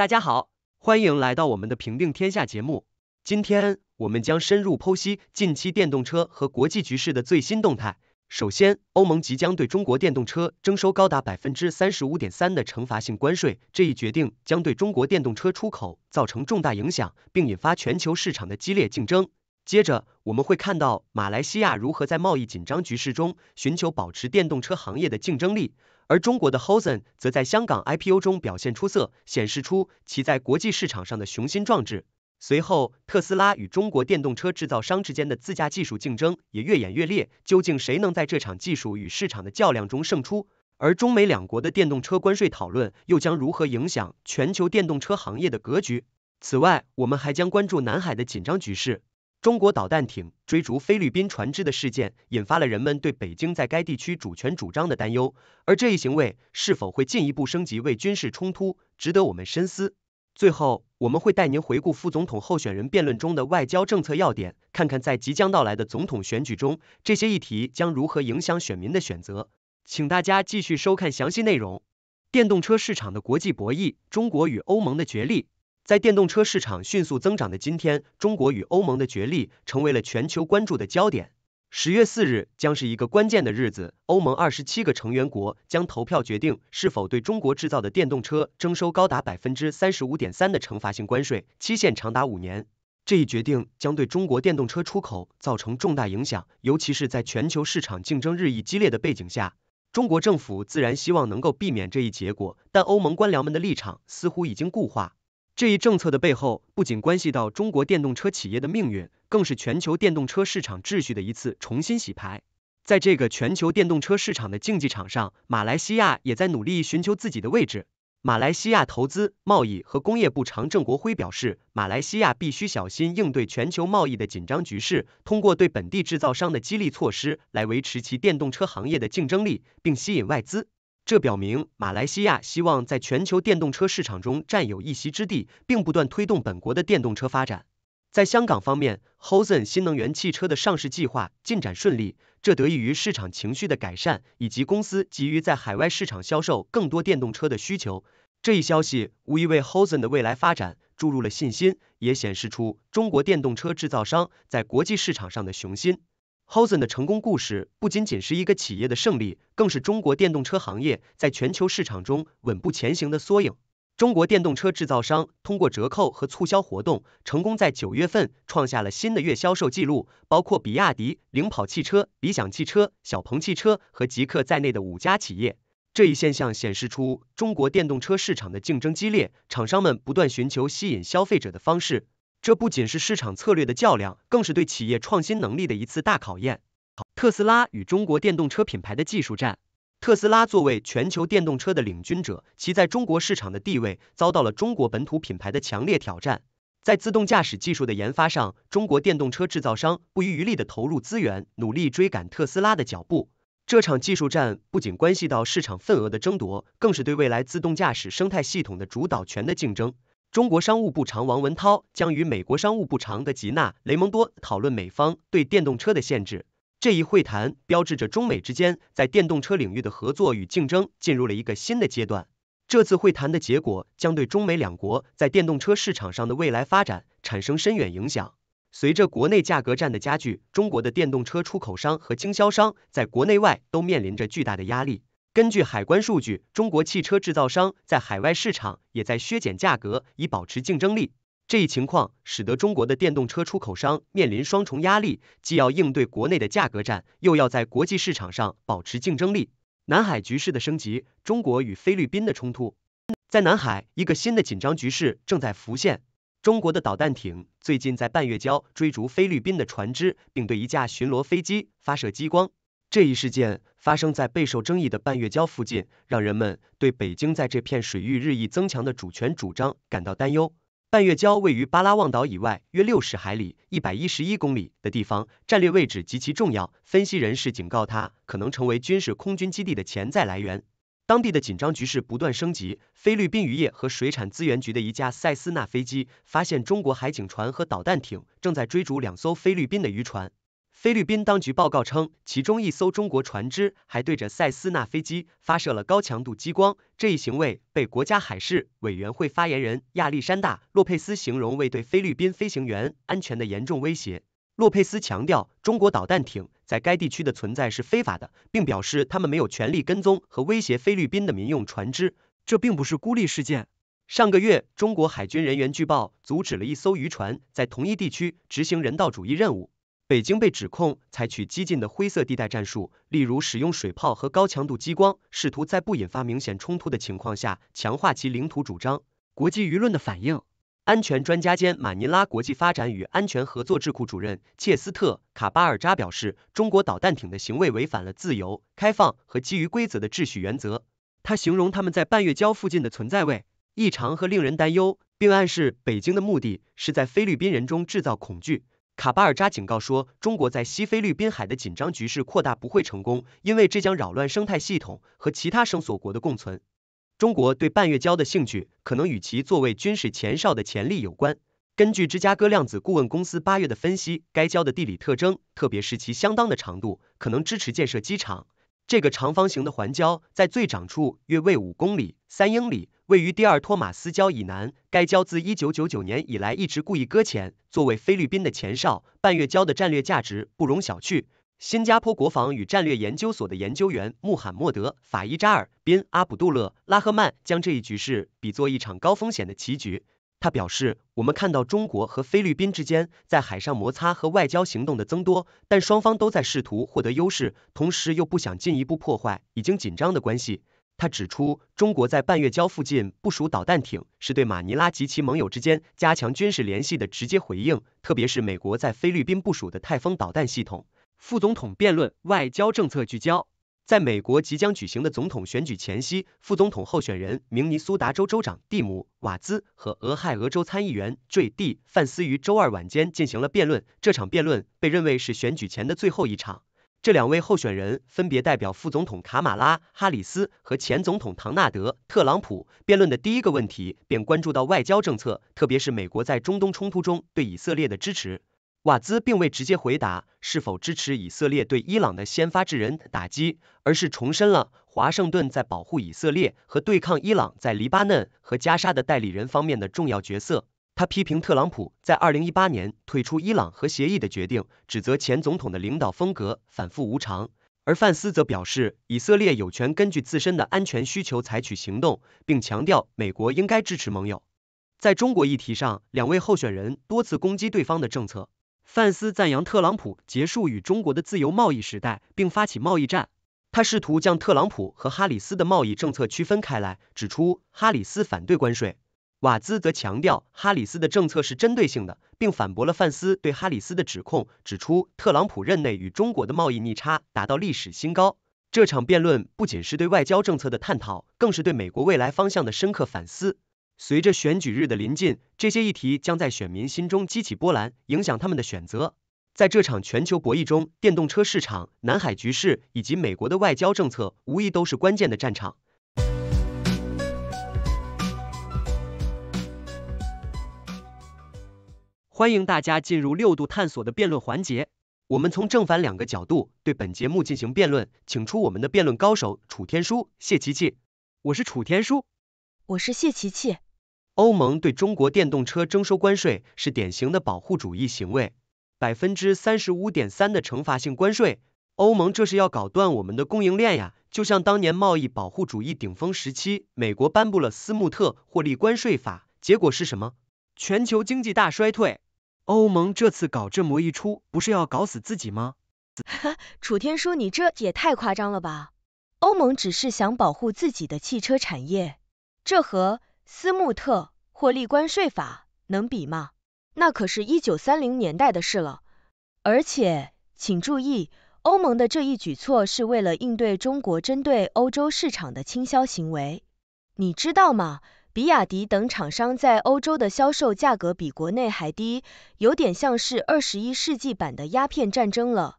大家好，欢迎来到我们的《评定天下》节目。今天我们将深入剖析近期电动车和国际局势的最新动态。首先，欧盟即将对中国电动车征收高达百分之三十五点三的惩罚性关税，这一决定将对中国电动车出口造成重大影响，并引发全球市场的激烈竞争。接着，我们会看到马来西亚如何在贸易紧张局势中寻求保持电动车行业的竞争力。而中国的 h o s a n 则在香港 IPO 中表现出色，显示出其在国际市场上的雄心壮志。随后，特斯拉与中国电动车制造商之间的自驾技术竞争也越演越烈，究竟谁能在这场技术与市场的较量中胜出？而中美两国的电动车关税讨论又将如何影响全球电动车行业的格局？此外，我们还将关注南海的紧张局势。中国导弹艇追逐菲律宾船只的事件，引发了人们对北京在该地区主权主张的担忧，而这一行为是否会进一步升级为军事冲突，值得我们深思。最后，我们会带您回顾副总统候选人辩论中的外交政策要点，看看在即将到来的总统选举中，这些议题将如何影响选民的选择。请大家继续收看详细内容。电动车市场的国际博弈，中国与欧盟的角力。在电动车市场迅速增长的今天，中国与欧盟的角力成为了全球关注的焦点。十月四日将是一个关键的日子，欧盟二十七个成员国将投票决定是否对中国制造的电动车征收高达百分之三十五点三的惩罚性关税，期限长达五年。这一决定将对中国电动车出口造成重大影响，尤其是在全球市场竞争日益激烈的背景下，中国政府自然希望能够避免这一结果。但欧盟官僚们的立场似乎已经固化。这一政策的背后，不仅关系到中国电动车企业的命运，更是全球电动车市场秩序的一次重新洗牌。在这个全球电动车市场的竞技场上，马来西亚也在努力寻求自己的位置。马来西亚投资、贸易和工业部长郑国辉表示，马来西亚必须小心应对全球贸易的紧张局势，通过对本地制造商的激励措施来维持其电动车行业的竞争力，并吸引外资。这表明马来西亚希望在全球电动车市场中占有一席之地，并不断推动本国的电动车发展。在香港方面 h o s e n 新能源汽车的上市计划进展顺利，这得益于市场情绪的改善以及公司急于在海外市场销售更多电动车的需求。这一消息无疑为 h o s e n 的未来发展注入了信心，也显示出中国电动车制造商在国际市场上的雄心。Hosen 的成功故事不仅仅是一个企业的胜利，更是中国电动车行业在全球市场中稳步前行的缩影。中国电动车制造商通过折扣和促销活动，成功在九月份创下了新的月销售记录，包括比亚迪、领跑汽车、理想汽车、小鹏汽车和极客在内的五家企业。这一现象显示出中国电动车市场的竞争激烈，厂商们不断寻求吸引消费者的方式。这不仅是市场策略的较量，更是对企业创新能力的一次大考验。特斯拉与中国电动车品牌的技术战，特斯拉作为全球电动车的领军者，其在中国市场的地位遭到了中国本土品牌的强烈挑战。在自动驾驶技术的研发上，中国电动车制造商不遗余力地投入资源，努力追赶特斯拉的脚步。这场技术战不仅关系到市场份额的争夺，更是对未来自动驾驶生态系统的主导权的竞争。中国商务部长王文涛将与美国商务部长的吉娜·雷蒙多讨论美方对电动车的限制。这一会谈标志着中美之间在电动车领域的合作与竞争进入了一个新的阶段。这次会谈的结果将对中美两国在电动车市场上的未来发展产生深远影响。随着国内价格战的加剧，中国的电动车出口商和经销商在国内外都面临着巨大的压力。根据海关数据，中国汽车制造商在海外市场也在削减价格以保持竞争力。这一情况使得中国的电动车出口商面临双重压力，既要应对国内的价格战，又要在国际市场上保持竞争力。南海局势的升级，中国与菲律宾的冲突，在南海一个新的紧张局势正在浮现。中国的导弹艇最近在半月礁追逐菲律宾的船只，并对一架巡逻飞机发射激光。这一事件发生在备受争议的半月礁附近，让人们对北京在这片水域日益增强的主权主张感到担忧。半月礁位于巴拉望岛以外约六十海里（一百一十一公里）的地方，战略位置极其重要。分析人士警告，它可能成为军事空军基地的潜在来源。当地的紧张局势不断升级。菲律宾渔业和水产资源局的一架塞斯纳飞机发现，中国海警船和导弹艇正在追逐两艘菲律宾的渔船。菲律宾当局报告称，其中一艘中国船只还对着塞斯纳飞机发射了高强度激光。这一行为被国家海事委员会发言人亚历山大·洛佩斯形容为对菲律宾飞行员安全的严重威胁。洛佩斯强调，中国导弹艇在该地区的存在是非法的，并表示他们没有权利跟踪和威胁菲律宾的民用船只。这并不是孤立事件。上个月，中国海军人员据报阻止了一艘渔船在同一地区执行人道主义任务。北京被指控采取激进的灰色地带战术，例如使用水炮和高强度激光，试图在不引发明显冲突的情况下强化其领土主张。国际舆论的反应，安全专家兼马尼拉国际发展与安全合作智库主任切斯特·卡巴尔扎表示，中国导弹艇的行为违反了自由、开放和基于规则的秩序原则。他形容他们在半月礁附近的存在为异常和令人担忧，并暗示北京的目的是在菲律宾人中制造恐惧。卡巴尔扎警告说，中国在西菲律宾海的紧张局势扩大不会成功，因为这将扰乱生态系统和其他生索国的共存。中国对半月礁的兴趣可能与其作为军事前哨的潜力有关。根据芝加哥量子顾问公司八月的分析，该礁的地理特征，特别是其相当的长度，可能支持建设机场。这个长方形的环礁在最长处约为五公里（三英里）。位于第二托马斯礁以南，该礁自一九九九年以来一直故意搁浅。作为菲律宾的前哨，半月礁的战略价值不容小觑。新加坡国防与战略研究所的研究员穆罕默德·法伊扎尔·宾·阿卜杜勒·拉赫曼将这一局势比作一场高风险的棋局。他表示：“我们看到中国和菲律宾之间在海上摩擦和外交行动的增多，但双方都在试图获得优势，同时又不想进一步破坏已经紧张的关系。”他指出，中国在半月礁附近部署导弹艇，是对马尼拉及其盟友之间加强军事联系的直接回应，特别是美国在菲律宾部署的泰丰导弹系统。副总统辩论外交政策聚焦。在美国即将举行的总统选举前夕，副总统候选人明尼苏达州州长蒂姆·瓦兹和俄亥俄州参议员 JD 范斯于周二晚间进行了辩论。这场辩论被认为是选举前的最后一场。这两位候选人分别代表副总统卡马拉·哈里斯和前总统唐纳德·特朗普。辩论的第一个问题便关注到外交政策，特别是美国在中东冲突中对以色列的支持。瓦兹并未直接回答是否支持以色列对伊朗的先发制人打击，而是重申了华盛顿在保护以色列和对抗伊朗在黎巴嫩和加沙的代理人方面的重要角色。他批评特朗普在二零一八年退出伊朗核协议的决定，指责前总统的领导风格反复无常。而范斯则表示，以色列有权根据自身的安全需求采取行动，并强调美国应该支持盟友。在中国议题上，两位候选人多次攻击对方的政策。范斯赞扬特朗普结束与中国的自由贸易时代，并发起贸易战。他试图将特朗普和哈里斯的贸易政策区分开来，指出哈里斯反对关税。瓦兹则强调，哈里斯的政策是针对性的，并反驳了范斯对哈里斯的指控，指出特朗普任内与中国的贸易逆差达到历史新高。这场辩论不仅是对外交政策的探讨，更是对美国未来方向的深刻反思。随着选举日的临近，这些议题将在选民心中激起波澜，影响他们的选择。在这场全球博弈中，电动车市场、南海局势以及美国的外交政策，无疑都是关键的战场。欢迎大家进入六度探索的辩论环节。我们从正反两个角度对本节目进行辩论，请出我们的辩论高手楚天舒、谢琪琪。我是楚天舒，我是谢琪琪。欧盟对中国电动车征收关税是典型的保护主义行为，百分之三十五点三的惩罚性关税，欧盟这是要搞断我们的供应链呀！就像当年贸易保护主义顶峰时期，美国颁布了斯穆特获利关税法，结果是什么？全球经济大衰退。欧盟这次搞这么一出，不是要搞死自己吗？楚天舒，你这也太夸张了吧，欧盟只是想保护自己的汽车产业，这和斯穆特获利关税法能比吗？那可是一九三零年代的事了。而且，请注意，欧盟的这一举措是为了应对中国针对欧洲市场的倾销行为，你知道吗？比亚迪等厂商在欧洲的销售价格比国内还低，有点像是二十一世纪版的鸦片战争了。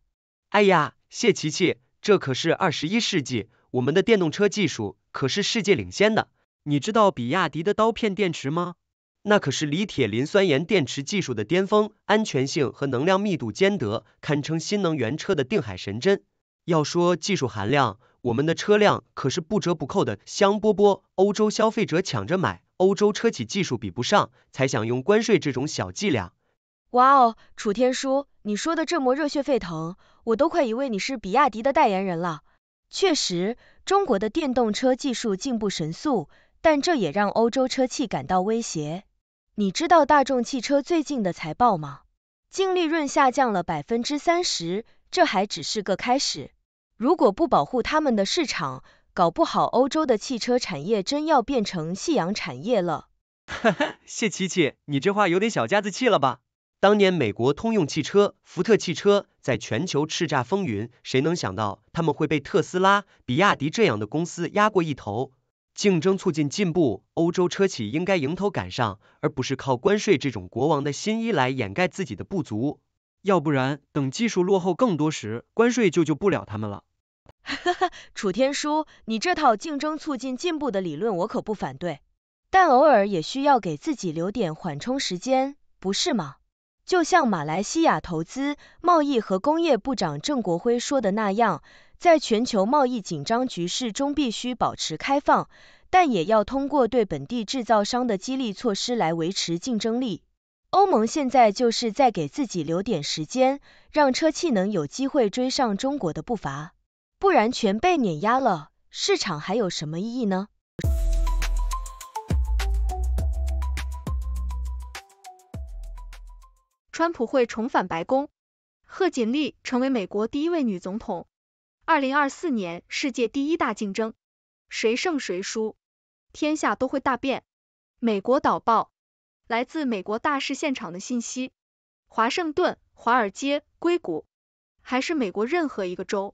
哎呀，谢琪琪，这可是二十一世纪，我们的电动车技术可是世界领先的。你知道比亚迪的刀片电池吗？那可是锂铁磷酸盐电池技术的巅峰，安全性和能量密度兼得，堪称新能源车的定海神针。要说技术含量，我们的车辆可是不折不扣的香饽饽，欧洲消费者抢着买，欧洲车企技术比不上，才想用关税这种小伎俩。哇哦，楚天舒，你说的这么热血沸腾，我都快以为你是比亚迪的代言人了。确实，中国的电动车技术进步神速，但这也让欧洲车企感到威胁。你知道大众汽车最近的财报吗？净利润下降了百分之三十，这还只是个开始。如果不保护他们的市场，搞不好欧洲的汽车产业真要变成夕阳产业了。哈哈，谢琪琪，你这话有点小家子气了吧？当年美国通用汽车、福特汽车在全球叱咤风云，谁能想到他们会被特斯拉、比亚迪这样的公司压过一头？竞争促进进步，欧洲车企应该迎头赶上，而不是靠关税这种国王的新衣来掩盖自己的不足。要不然，等技术落后更多时，关税就救不了他们了。哈哈，楚天舒，你这套竞争促进进步的理论我可不反对，但偶尔也需要给自己留点缓冲时间，不是吗？就像马来西亚投资、贸易和工业部长郑国辉说的那样，在全球贸易紧张局势中必须保持开放，但也要通过对本地制造商的激励措施来维持竞争力。欧盟现在就是在给自己留点时间，让车企能有机会追上中国的步伐。不然全被碾压了，市场还有什么意义呢？川普会重返白宫，贺锦丽成为美国第一位女总统。二零二四年世界第一大竞争，谁胜谁输，天下都会大变。美国导报，来自美国大事现场的信息：华盛顿、华尔街、硅谷，还是美国任何一个州。